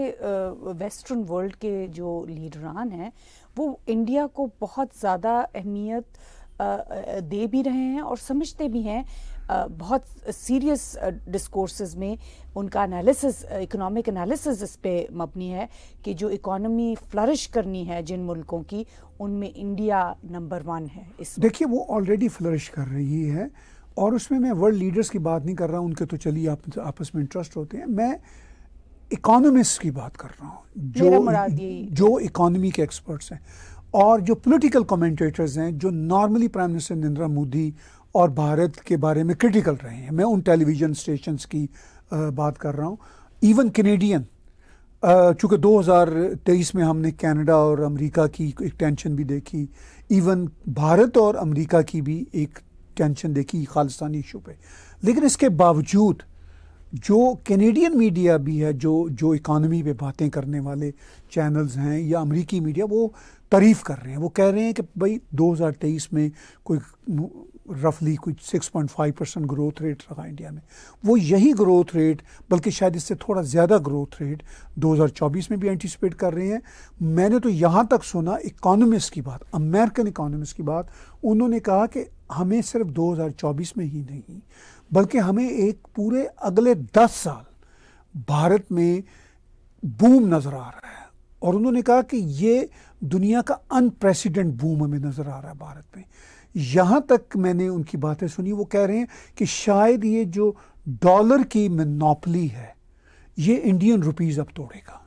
वेस्टर्न वर्ल्ड के जो लीडरान हैं वो इंडिया को बहुत ज़्यादा अहमियत दे भी रहे हैं और समझते भी हैं बहुत सीरियस डिस्कोर्सेज में उनका एनालिसिस इकोनॉमिक एनालिसिस इस पे मबनी है कि जो इकोनॉमी फ्लरिश करनी है जिन मुल्कों की उनमें इंडिया नंबर वन है इस
देखिए वो ऑलरेडी फ्लरिश कर रही है और उसमें मैं वर्ल्ड लीडर्स की बात नहीं कर रहा हूँ उनके तो चलिए आप, आपस में इंटरेस्ट होते हैं मैं इकोनॉमिस्ट की बात कर रहा हूँ जो जो इकोनॉमी के एक्सपर्ट्स हैं और जो पॉलिटिकल कमेंटेटर्स हैं जो normally prime minister Narendra Modi और भारत के बारे में क्रिटिकल रहे हैं मैं उन टेलीविज़न स्टेशंस की आ, बात कर रहा हूँ इवन कैनेडियन चूँकि 2023 में हमने कनाडा और अमेरिका की एक टेंशन भी देखी इवन भारत और अमेरिका की भी एक टेंशन देखी खालिस्तानी इशू पे लेकिन इसके बावजूद जो कैनेडियन मीडिया भी है जो जो इकानमी पे बातें करने वाले चैनल्स हैं या अमेरिकी मीडिया वो तारीफ़ कर रहे हैं वो कह रहे हैं कि भाई 2023 में कोई रफली कुछ 6.5 परसेंट ग्रोथ रेट रहा इंडिया में वो यही ग्रोथ रेट बल्कि शायद इससे थोड़ा ज़्यादा ग्रोथ रेट 2024 में भी एंटिसिपेट कर रहे हैं मैंने तो यहाँ तक सुना इकोनॉमिस्ट की बात अमेरिकन इकोनॉमिस्ट की बात उन्होंने कहा कि हमें सिर्फ 2024 में ही नहीं बल्कि हमें एक पूरे अगले दस साल भारत में बूम नज़र आ रहा है और उन्होंने कहा कि ये दुनिया का अनप्रेसिडेंट बूम हमें नज़र आ रहा है भारत में यहाँ तक मैंने उनकी बातें सुनी वो कह रहे हैं कि शायद ये जो डॉलर की मनोपली है ये इंडियन रुपीज़ अब तोड़ेगा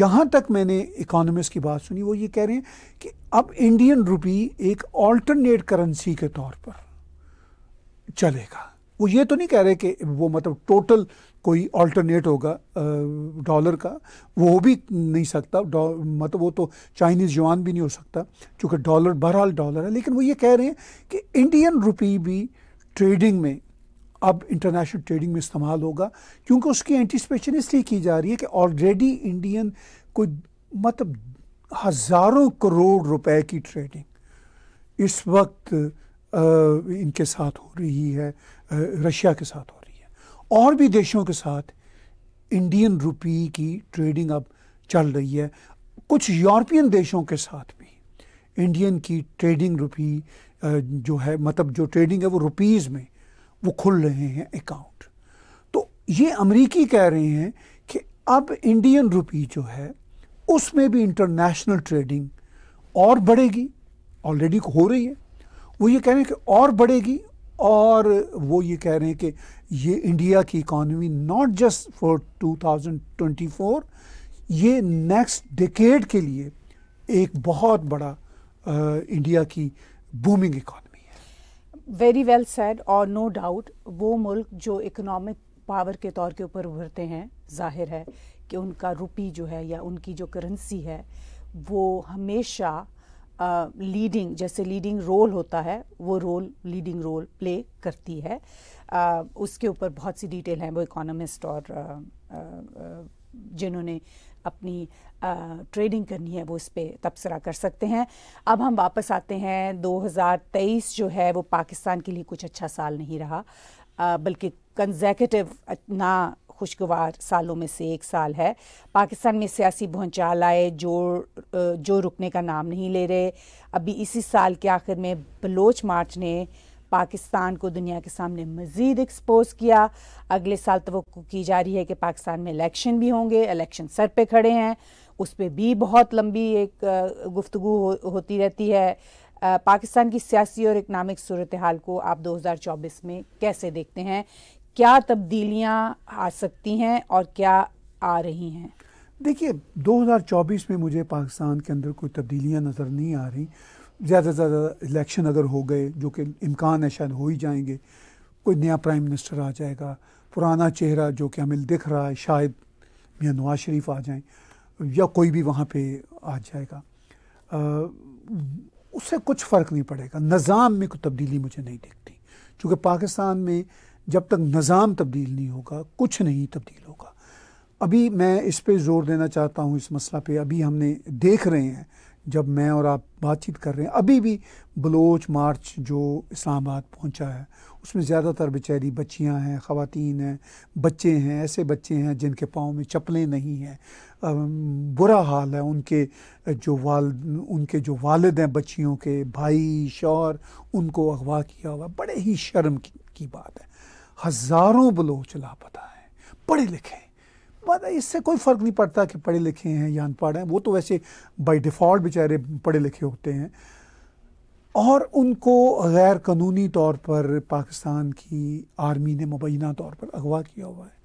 यहाँ तक मैंने इकोनॉमिस्ट की बात सुनी वो ये कह रहे हैं कि अब इंडियन रुपी एक ऑल्टरनेट करेंसी के तौर पर चलेगा वो ये तो नहीं कह रहे कि वो मतलब टोटल कोई ऑल्टरनेट होगा डॉलर का वो भी नहीं सकता मतलब वो तो चाइनीज़ जवान भी नहीं हो सकता क्योंकि डॉलर बहरहाल डॉलर है लेकिन वो ये कह रहे हैं कि इंडियन रुपी भी ट्रेडिंग में अब इंटरनेशनल ट्रेडिंग में इस्तेमाल होगा क्योंकि उसकी एंटिसपेशन इसलिए की जा रही है कि ऑलरेडी इंडियन कोई मतलब हज़ारों करोड़ रुपए की ट्रेडिंग इस वक्त आ, इनके साथ हो रही है रशिया के साथ हो और भी देशों के साथ इंडियन रुपी की ट्रेडिंग अब चल रही है कुछ यूरोपियन देशों के साथ भी इंडियन की ट्रेडिंग रुपी जो है मतलब जो ट्रेडिंग है वो रुपीज़ में वो खुल रहे हैं अकाउंट तो ये अमरीकी कह रहे हैं कि अब इंडियन रुपी जो है उसमें भी इंटरनेशनल ट्रेडिंग और बढ़ेगी ऑलरेडी हो रही है वो ये कह रहे हैं कि और बढ़ेगी और वो ये कह रहे हैं कि ये इंडिया की इकॉनमी नॉट जस्ट फॉर 2024 ये नेक्स्ट डिकेड के लिए एक बहुत बड़ा आ, इंडिया की बूमिंग इकॉनमी
है वेरी वेल सैड और नो डाउट वो मुल्क जो इकोनॉमिक पावर के तौर के ऊपर उभरते हैं जाहिर है कि उनका रुपी जो है या उनकी जो करेंसी है वो हमेशा लीडिंग जैसे लीडिंग रोल होता है वो रोल लीडिंग रोल प्ले करती है uh, उसके ऊपर बहुत सी डिटेल हैं वो इकोनॉमिस्ट और जिन्होंने अपनी ट्रेडिंग करनी है वो इस पर तबसरा कर सकते हैं अब हम वापस आते हैं 2023 जो है वो पाकिस्तान के लिए कुछ अच्छा साल नहीं रहा बल्कि कंजेकेटिव ना खुशगवार सालों में से एक साल है पाकिस्तान में सियासी भूचाल आए जो जो रुकने का नाम नहीं ले रहे अभी इसी साल के आखिर में बलोच मार्च ने पाकिस्तान को दुनिया के सामने मज़ीद एक्सपोज किया अगले साल तो की जा रही है कि पाकिस्तान में इलेक्शन भी होंगे इलेक्शन सर पे खड़े हैं उस पर भी बहुत लंबी एक गुफ्तु हो, होती रहती है पाकिस्तान की सियासी और इकनॉमिक सूरत हाल को आप 2024 में कैसे देखते हैं क्या तब्दीलियां आ सकती हैं और क्या आ रही हैं देखिए
2024 में मुझे पाकिस्तान के अंदर कोई तब्दीलियां नज़र नहीं आ रही ज़्यादा से ज़्यादा इलेक्शन अगर हो गए जो कि इम्कान है शायद हो ही जाएंगे कोई नया प्राइम मिनिस्टर आ जाएगा पुराना चेहरा जो कि हमें दिख रहा है शायद मियाँ नवाज शरीफ आ जाएं या कोई भी वहाँ पे आ जाएगा उससे कुछ फ़र्क नहीं पड़ेगा निज़ाम में कोई तब्दीली मुझे नहीं दिखती चूँकि पाकिस्तान में जब तक निज़ाम तब्दील नहीं होगा कुछ नहीं तब्दील होगा अभी मैं इस पर ज़ोर देना चाहता हूँ इस मसला पर अभी हमने देख रहे हैं जब मैं और आप बातचीत कर रहे हैं अभी भी बलोच मार्च जो इस्लामाबाद पहुँचा है उसमें ज़्यादातर बेचारी बच्चियाँ हैं ख़वान हैं बच्चे हैं ऐसे बच्चे हैं जिनके पाँव में चप्पलें नहीं हैं बुरा हाल है उनके जो वाल उनके जो वालद हैं बच्चियों के भाई शौर उनको अगवा किया हुआ बड़े ही शर्म की, की बात है हजारों बलोच लापता हैं पढ़े लिखे पर इससे कोई फ़र्क नहीं पड़ता कि पढ़े लिखे हैं या अनपढ़ हैं वो तो वैसे बाय डिफ़ॉल्ट बेचारे पढ़े लिखे होते हैं और उनको गैर कानूनी तौर पर पाकिस्तान की आर्मी ने मुबैना तौर पर अगवा किया हुआ है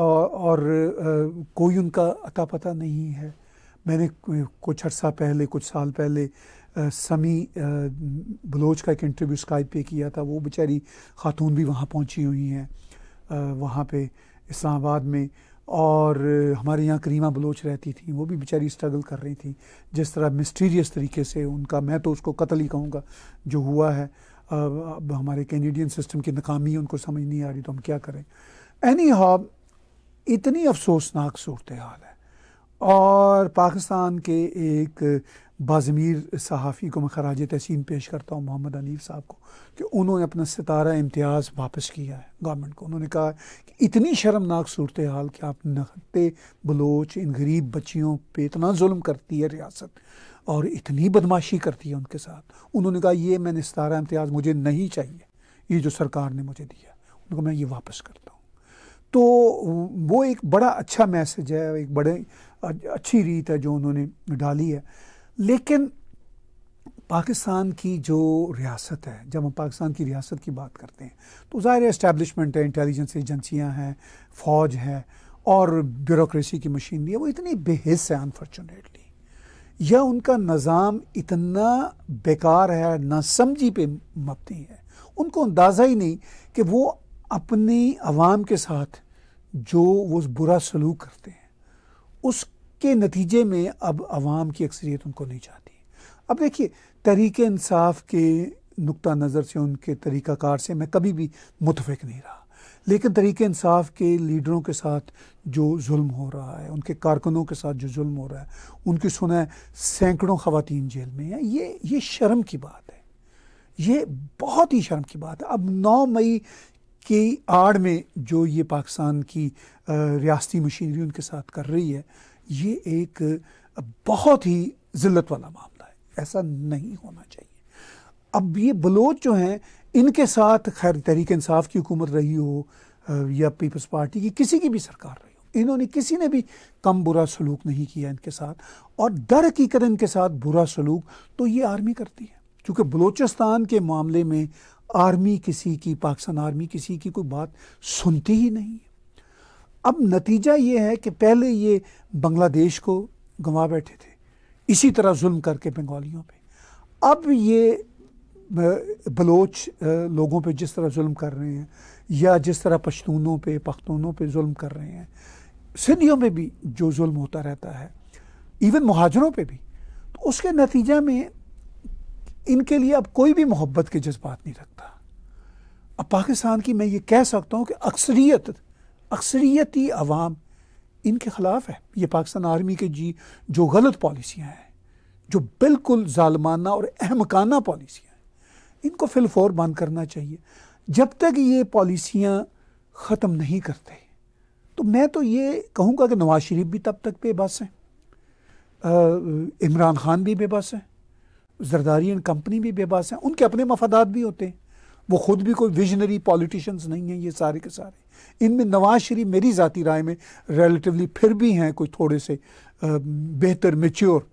और, और कोई उनका अता पता नहीं है मैंने कुछ अर्सा पहले कुछ साल पहले समी बलोच का एक इंटरव्यू स्काइप पे किया था वो बेचारी ख़ातून भी वहाँ पहुँची हुई हैं वहाँ पे इस्लामाबाद में और हमारे यहाँ करीमा बलोच रहती थी वो भी बेचारी स्ट्रगल कर रही थी जिस तरह मिस्टीरियस तरीके से उनका मैं तो उसको कत्ल ही कहूँगा जो हुआ है अब हमारे कैनेडियन सिस्टम की नाकामी उनको समझ नहीं आ रही तो हम क्या करें एनी हॉब इतनी अफसोसनाक सूरत हाल है और पाकिस्तान के एक बाज़मीर सहाफ़ी को मैं खराज तहसीन पेश करता हूँ मोहम्मद अनीफ साहब को कि उन्होंने अपना सितारा इम्तियाज़ वापस किया है गवर्नमेंट को उन्होंने कहा कि इतनी शर्मनाक सूरत हाल कि आप नखते बलोच इन गरीब बच्चियों पर इतना जुल्म करती है रियासत और इतनी बदमाशी करती है उनके साथ उन्होंने कहा ये मैंने सितारा इम्तियाज़ मुझे नहीं चाहिए ये जो सरकार ने मुझे दिया उनको मैं ये वापस करता हूँ तो वो एक बड़ा अच्छा मैसेज है एक बड़े अच्छी रीत है जो उन्होंने डाली है लेकिन पाकिस्तान की जो रियासत है जब हम पाकिस्तान की रियासत की बात करते हैं तो ज़ाहिर इस्टेबलिशमेंट है इंटेलिजेंस एजेंसियाँ हैं फ़ौज है और ब्यूरोसी की मशीनरी है वो इतनी बेहस है अनफॉर्चुनेटली या उनका निज़ाम इतना बेकार है ना समझी पे मबनी है उनको अंदाज़ा ही नहीं कि वो अपनी आवाम के साथ जो वो बुरा सलूक करते हैं उस के नतीजे में अब आवाम की अक्सरियत उनको नहीं चाहती अब देखिए तरीके इंसाफ के नुक़ नज़र से उनके तरीक़ाकार से मैं कभी भी मुतफ़ नहीं रहा लेकिन तरीके इंसाफ के लीडरों के साथ जो जुल्म हो रहा है उनके कारकुनों के साथ जो जुल्म हो रहा है उनकी सुना है सैकड़ों खातन जेल में हैं ये ये शर्म की बात है ये बहुत ही शर्म की बात है अब नौ मई की आड़ में जो ये पाकिस्तान की रियासती मशीनरी उनके साथ कर रही है ये एक बहुत ही ज़िल्लत वाला मामला है ऐसा नहीं होना चाहिए अब ये बलोच जो हैं इनके साथ खैर तहरीक इंसाफ की हुकूमत रही हो या पीपल्स पार्टी की किसी की भी सरकार रही हो इन्होंने किसी ने भी कम बुरा सलूक नहीं किया इनके साथ और दर हकीकत इनके साथ बुरा सलूक तो ये आर्मी करती है क्योंकि बलोचिस्तान के मामले में आर्मी किसी की पाकिस्तान आर्मी किसी की कोई बात सुनती ही नहीं है अब नतीजा ये है कि पहले ये बांग्लादेश को गंवा बैठे थे इसी तरह जुल्म करके बंगालियों पे अब ये बलोच लोगों पे जिस तरह जुल्म कर रहे हैं या जिस तरह पश्तूनों पे पख्तूनों पे जुल्म कर रहे हैं सिंधियों में भी जो जुल्म होता रहता है इवन महाजरों पे भी तो उसके नतीजा में इनके लिए अब कोई भी मोहब्बत के जज्बात नहीं रखता अब पाकिस्तान की मैं ये कह सकता हूँ कि अक्सरियत अक्सरियती आवाम इनके ख़िलाफ़ है ये पाकिस्तान आर्मी के जी जो गलत पॉलिसियाँ हैं जो बिल्कुल ालमाना और अहमकाना पॉलिसियाँ हैं इनको फिलफौर बंद करना चाहिए जब तक ये पॉलिसियाँ ख़त्म नहीं करते तो मैं तो ये कहूँगा कि नवाज शरीफ भी तब तक बेबस हैं इमरान खान भी बेबस हैं जरदारी एंड कंपनी भी बेबस हैं उनके अपने मफादात भी होते हैं वो ख़ुद भी कोई विजनरी पॉलिटिशन्स नहीं हैं ये सारे के सारे इनमें नवाज शरीफ मेरी ज़ाती राय में रेलिटिवली फिर भी हैं कोई थोड़े से बेहतर मेच्योर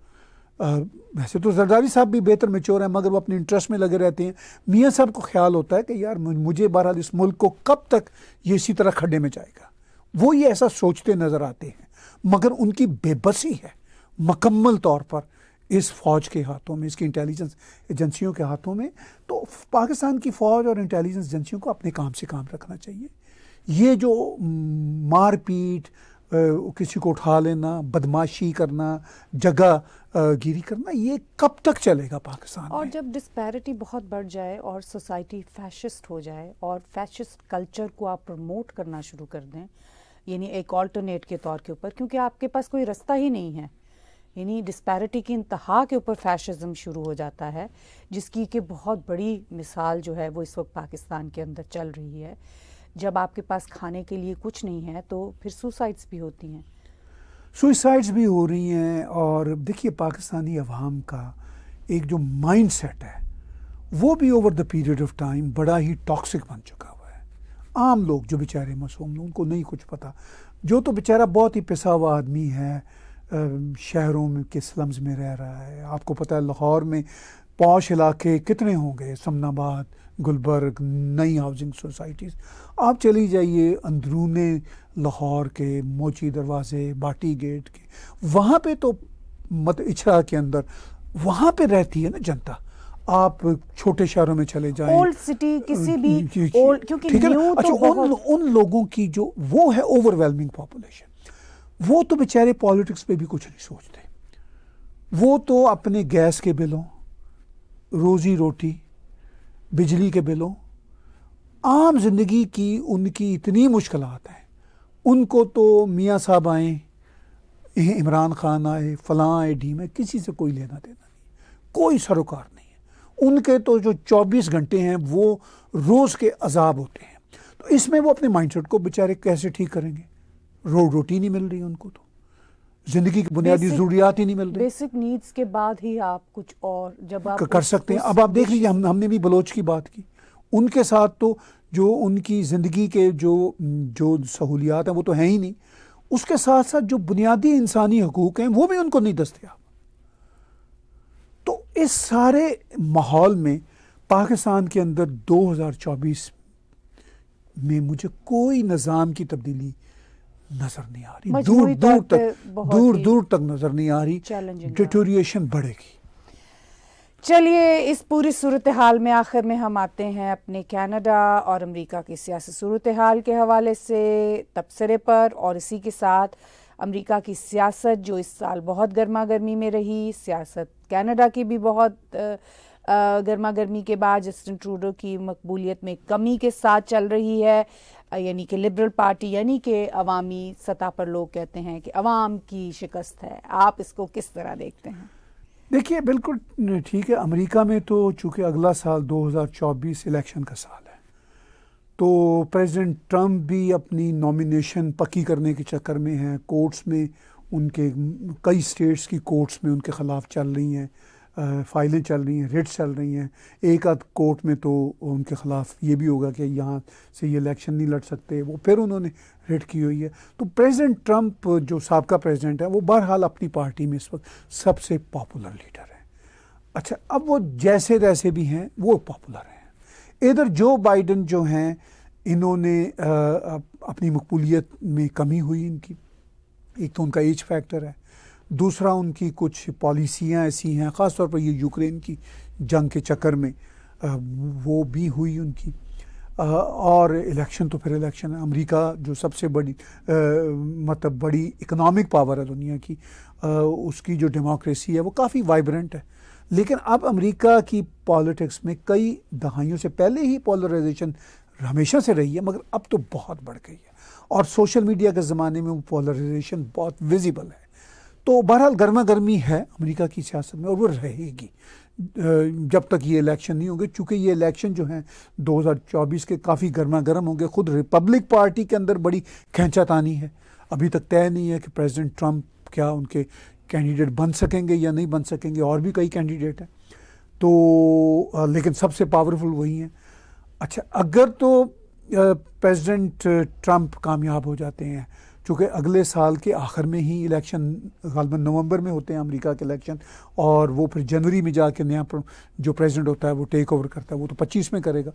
वैसे तो जरदारी साहब भी बेहतर मेच्योर हैं मगर वो अपने इंटरेस्ट में लगे रहते हैं मियाँ साहब को ख्याल होता है कि यार मुझे बहरहाल इस मुल्क को कब तक ये इसी तरह खड्डे में जाएगा वो ये ऐसा सोचते नज़र आते हैं मगर उनकी बेबसी है मकम्मल तौर पर इस फौज के हाथों में इसकी इंटेलिजेंस एजेंसियों के हाथों में तो पाकिस्तान की फ़ौज और इंटेलिजेंस एजेंसियों को अपने काम से काम रखना चाहिए ये जो मारपीट किसी को उठा लेना बदमाशी करना जगह गिरी करना ये कब तक चलेगा पाकिस्तान और में?
जब डिस्पैरिटी बहुत बढ़ जाए और सोसाइटी फैशिस्ट हो जाए और फैशिस्ट कल्चर को आप प्रमोट करना शुरू कर दें यानी एक ऑल्टरनेट के तौर के ऊपर क्योंकि आपके पास कोई रास्ता ही नहीं है यानी डिस्पैरिटी की इंतहा के ऊपर फैशिज्म शुरू हो जाता है जिसकी कि बहुत बड़ी मिसाल जो है वो इस वक्त पाकिस्तान के अंदर चल रही है जब आपके पास खाने के लिए कुछ नहीं है तो फिर सुसाइड्स भी होती हैं
सुसाइड्स भी हो रही हैं और देखिए पाकिस्तानी अवाम का एक जो माइंड सेट है वो भी over the period of time बड़ा ही टॉक्सिक बन चुका हुआ है आम लोग जो बेचारे मासूम लोग उनको नहीं कुछ पता जो तो बेचारा बहुत ही पिसा हुआ आदमी है शहरों में के स्लम्स में रह रहा है आपको पता है लाहौर में पौश इलाके कितने होंगे समनाबाद गुलबर्ग नई हाउसिंग सोसाइटीज़ आप चली जाइए अंदरून लाहौर के मोची दरवाज़े बाटी गेट के वहाँ पे तो मत इछरा के अंदर वहाँ पे रहती है ना जनता आप छोटे शहरों में चले जाएं ओल्ड
सिटी किसी भी क्योंकि ठीक है अच्छा तो उन उन
लोगों की जो वो है ओवरवेलमिंग पॉपुलेशन वो तो बेचारे पॉलिटिक्स पे भी कुछ नहीं सोचते वो तो अपने गैस के बिलों रोजी रोटी बिजली के बिलों आम जिंदगी की उनकी इतनी मुश्किल हैं उनको तो मियाँ साहब आए इमरान खान आए फलां आए ढीम है किसी से कोई लेना देना नहीं कोई सरोकार नहीं है उनके तो जो 24 घंटे हैं वो रोज़ के अजाब होते हैं तो इसमें वो अपने माइंडसेट को बेचारे कैसे ठीक करेंगे रोड रोटी नहीं मिल रही उनको तो जिंदगी की बुनियादी जरूरियात ही नहीं मिल रही
बेसिक नीड्स के बाद ही आप कुछ और जब आप कर सकते हैं अब आप देख
लीजिए हम हमने भी बलोच की बात की उनके साथ तो जो उनकी ज़िंदगी के जो जो सहूलियात हैं वो तो हैं ही नहीं उसके साथ साथ जो बुनियादी इंसानी हकूक़ हैं वो भी उनको नहीं दस्तियाब तो इस सारे माहौल में पाकिस्तान के अंदर 2024 में मुझे कोई निज़ाम की तब्दीली नजर नहीं आ रही दूर दूर तक दूर दूर तक नजर नहीं आ
रही
डिटोरिएशन बढ़ेगी
चलिए इस पूरी सूरत हाल में आखिर में हम आते हैं अपने कनाडा और अमेरिका की सियासी सूरत हाल के हवाले से तबसरे पर और इसी के साथ अमेरिका की सियासत जो इस साल बहुत गर्मा गर्मी में रही सियासत कनाडा की भी बहुत गर्मा गर्मी के बाद जस्टिन ट्रूडो की मकबूलियत में कमी के साथ चल रही है यानी कि लिबरल पार्टी यानी के عوامی સતા પર લોક કહેતે હે કે عوام કી શિકસ્ત હે આપ ઇસકો કિસ તરહ દેખતે હે
દેખिए બિલકુલ ઠીક હે અમેરિકા મે તો ચુકી اگલા સાલ 2024 ઇલેક્શન કા સાલ હે તો પ્રેસિડન્ટ ટ્રમ્પ ભી apni નોમિનેશન પક્કી કરને કે ચક્ર મે હે કોર્ટસ મે ઉનકે કઈ સ્ટેટ્સ કી કોર્ટસ મે ઉનકે ખિલાફ ચલ રહી હે फाइलें चल रही हैं रिट्स चल रही हैं एक आध कोर्ट में तो उनके ख़िलाफ़ ये भी होगा कि यहाँ से ये इलेक्शन नहीं लड़ सकते वो फिर उन्होंने रिट की हुई है तो प्रेसिडेंट ट्रंप जो सबका प्रेसिडेंट है वो बहरहाल अपनी पार्टी में इस वक्त सबसे पॉपुलर लीडर है अच्छा अब वो जैसे तैसे भी हैं वो पॉपुलर हैं इधर जो बाइडन जो हैं इन्होंने अपनी मकबूलीत में कमी हुई इनकी एक तो उनका एज फैक्टर है दूसरा उनकी कुछ पॉलिसियाँ ऐसी हैं ख़ास तौर पर ये यूक्रेन की जंग के चक्कर में वो भी हुई उनकी और इलेक्शन तो फिर इलेक्शन है अमेरिका जो सबसे बड़ी मतलब बड़ी इकनॉमिक पावर है दुनिया की उसकी जो डेमोक्रेसी है वो काफ़ी वाइब्रेंट है लेकिन अब अमेरिका की पॉलिटिक्स में कई दहाइयों से पहले ही पोलराइजेशन हमेशा से रही है मगर अब तो बहुत बढ़ गई है और सोशल मीडिया के ज़माने में वो पोलराइजेशन बहुत विजिबल है तो बहरहाल गर्मा गर्मी है अमेरिका की सियासत में और वो रहेगी जब तक ये इलेक्शन नहीं होंगे चूंकि ये इलेक्शन जो हैं 2024 के काफ़ी गर्मा गर्म होंगे खुद रिपब्लिक पार्टी के अंदर बड़ी खेचातानी है अभी तक तय नहीं है कि प्रेसिडेंट ट्रंप क्या उनके कैंडिडेट बन सकेंगे या नहीं बन सकेंगे और भी कई कैंडिडेट हैं तो लेकिन सबसे पावरफुल वही हैं अच्छा अगर तो प्रेसिडेंट ट्रंप कामयाब हो जाते हैं चूँकि अगले साल के आखिर में ही इलेक्शन गलबा नवंबर में होते हैं अमेरिका के इलेक्शन और वो फिर जनवरी में जाके नया जो प्रेसिडेंट होता है वो टेक ओवर करता है वो तो 25 में करेगा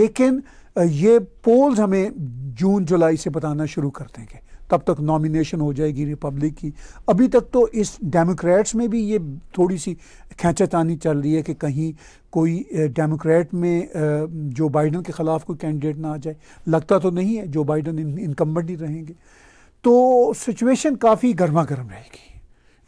लेकिन ये पोल्स हमें जून जुलाई से बताना शुरू कर देंगे तब तक नॉमिनेशन हो जाएगी रिपब्लिक की अभी तक तो इस डेमोक्रेट्स में भी ये थोड़ी सी खेचातानी चल रही है कि कहीं कोई डेमोक्रेट में जो बाइडन के ख़िलाफ़ कोई कैंडिडेट ना आ जाए लगता तो नहीं है जो बाइडन इनकम्बर ही रहेंगे तो सिचुएशन काफ़ी गर्मा गर्म रहेगी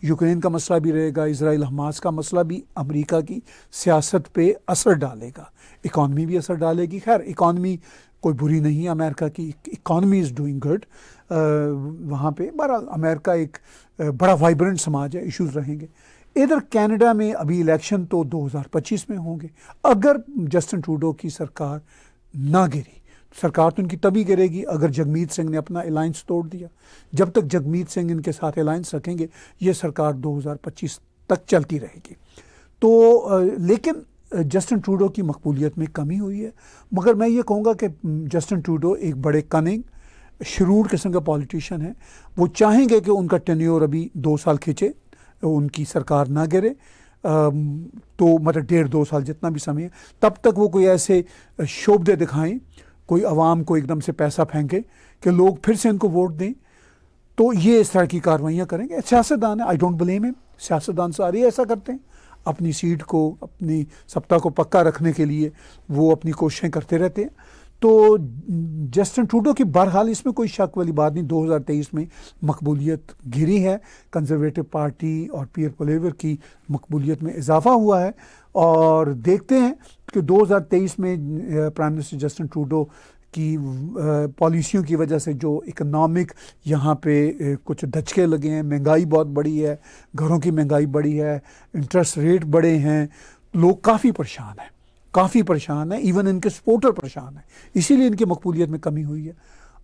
यूक्रेन का मसला भी रहेगा इसराइल हमास का मसला भी अमेरिका की सियासत पे असर डालेगा इकॉनमी भी असर डालेगी खैर इकॉनमी कोई बुरी नहीं है अमेरिका की इकॉनमी इज़ डूइंग गुड वहाँ पे बहरहाल अमेरिका एक बड़ा वाइब्रेंट समाज है इश्यूज रहेंगे इधर कनाडा में अभी इलेक्शन तो 2025 में होंगे अगर जस्टिन ट्रूडो की सरकार ना गिरी सरकार तो इनकी तभी गिरेगी अगर जगमीत सिंह ने अपना अलायंस तोड़ दिया जब तक जगमीत सिंह इनके साथ अलायंस रखेंगे ये सरकार 2025 तक चलती रहेगी तो लेकिन जस्टिन ट्रूडो की मकबूलियत में कमी हुई है मगर मैं ये कहूँगा कि जस्टिन ट्रूडो एक बड़े कनिंग शरूर किस्म का पॉलिटिशियन है वो चाहेंगे कि उनका टेन्योर अभी दो साल खींचे उनकी सरकार ना गिरे तो मतलब डेढ़ दो साल जितना भी समय है तब तक वो कोई ऐसे शोबे दिखाएं कोई आवाम को एकदम से पैसा फेंके कि लोग फिर से इनको वोट दें तो ये इस तरह की कार्रवाइयाँ करेंगे सियासतदान है आई डोंट ब्लेम हिम सियासतदान सारे ऐसा करते हैं अपनी सीट को अपनी सप्ताह को पक्का रखने के लिए वो अपनी कोशिशें करते रहते हैं तो जस्टिन ट्रूडो की बहरहाल इसमें कोई शक वाली बात नहीं 2023 में मकबूलियत गिरी है कंजर्वेटिव पार्टी और पीयर पलेवर की मकबूलियत में इजाफा हुआ है और देखते हैं कि 2023 में प्राइम मिनिस्टर जस्टिन ट्रूडो की पॉलिसियों की वजह से जो इकोनॉमिक यहाँ पे कुछ धचके लगे हैं महंगाई बहुत बड़ी है घरों की महंगाई बड़ी है इंटरेस्ट रेट बड़े हैं लोग काफ़ी परेशान हैं काफ़ी परेशान है इवन इनके सपोर्टर परेशान है इसीलिए इनकी मकबूलियत में कमी हुई है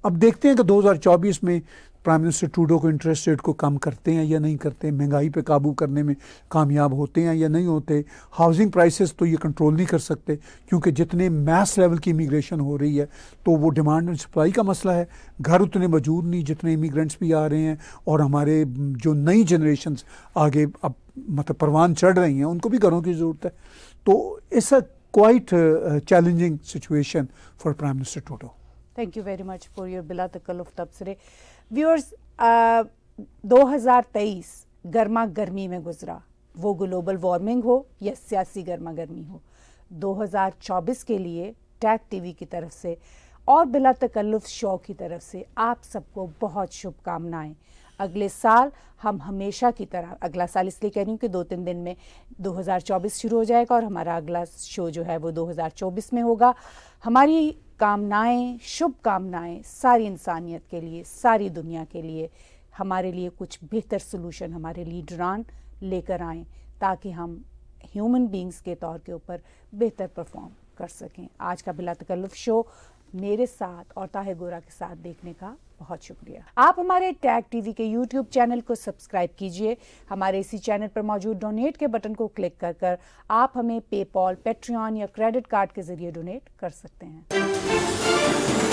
अब देखते हैं कि 2024 में प्राइम मिनिस्टर टूडो को इंटरेस्ट रेट को कम करते हैं या नहीं करते महंगाई पे काबू करने में कामयाब होते हैं या नहीं होते हाउसिंग प्राइसेस तो ये कंट्रोल नहीं कर सकते क्योंकि जितने मैस लेवल की इमिग्रेशन हो रही है तो वो डिमांड एंड सप्लाई का मसला है घर उतने मौजूद नहीं जितने इमिग्रेंट्स भी आ रहे हैं और हमारे जो नई जनरेशन आगे अब मतलब परवान चढ़ रही हैं उनको भी घरों की ज़रूरत है तो ऐसा quite a, a challenging situation for Prime Minister Trudeau.
Thank you very much for your bila of tabsre. Viewers, uh, 2023 गर्मा गर्मी में गुजरा वो ग्लोबल वार्मिंग हो या सियासी गर्मा गर्मी हो 2024 के लिए टैग टीवी की तरफ से और बिला तकल्लुफ़ शो की तरफ से आप सबको बहुत शुभकामनाएं अगले साल हम हमेशा की तरह अगला साल इसलिए कह रही हूँ कि दो तीन दिन में 2024 शुरू हो जाएगा और हमारा अगला शो जो है वो 2024 में होगा हमारी कामनाएं शुभकामनाएं सारी इंसानियत के लिए सारी दुनिया के लिए हमारे लिए कुछ बेहतर सोलूशन हमारे लीडरान लेकर आए ताकि हम ह्यूमन बींग्स के तौर के ऊपर बेहतर परफॉर्म कर सकें आज का बिला तकल्लफ शो मेरे साथ और ताहे गोरा के साथ देखने का बहुत शुक्रिया आप हमारे टैग टीवी के यूट्यूब चैनल को सब्सक्राइब कीजिए हमारे इसी चैनल पर मौजूद डोनेट के बटन को क्लिक कर कर आप हमें पेपॉल पेट्रियन या क्रेडिट कार्ड के जरिए डोनेट कर सकते हैं